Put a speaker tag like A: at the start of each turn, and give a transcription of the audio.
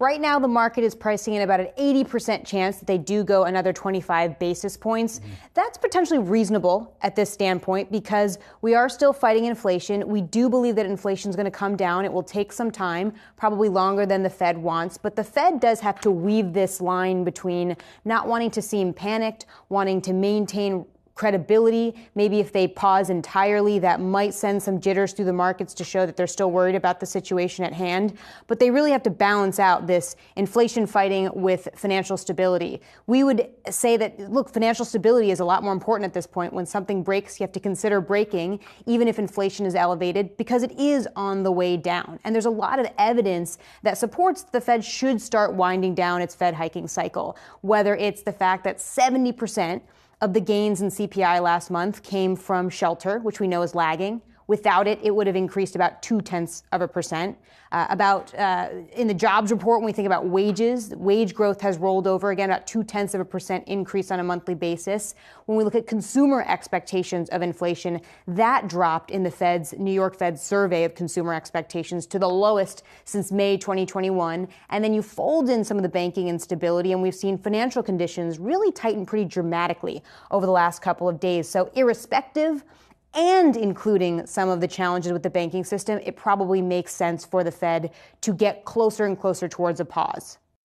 A: Right now, the market is pricing in about an 80% chance that they do go another 25 basis points. Mm-hmm. That's potentially reasonable at this standpoint because we are still fighting inflation. We do believe that inflation is going to come down. It will take some time, probably longer than the Fed wants. But the Fed does have to weave this line between not wanting to seem panicked, wanting to maintain credibility. Maybe if they pause entirely, that might send some jitters through the markets to show that they're still worried about the situation at hand. But they really have to balance out this inflation fighting with financial stability. We would say that, look, financial stability is a lot more important at this point. When something breaks, you have to consider breaking, even if inflation is elevated, because it is on the way down. And there's a lot of evidence that supports the Fed should start winding down its Fed hiking cycle, whether it's the fact that 70% of the gains in CPI last month came from shelter, which we know is lagging. Without it, it would have increased about two tenths of a percent. Uh, about uh, in the jobs report, when we think about wages, wage growth has rolled over again about two tenths of a percent increase on a monthly basis. When we look at consumer expectations of inflation, that dropped in the Fed's New York Fed survey of consumer expectations to the lowest since May 2021. And then you fold in some of the banking instability, and we've seen financial conditions really tighten pretty dramatically over the last couple of days. So irrespective and including some of the challenges with the banking system, it probably makes sense for the Fed to get closer and closer towards a pause.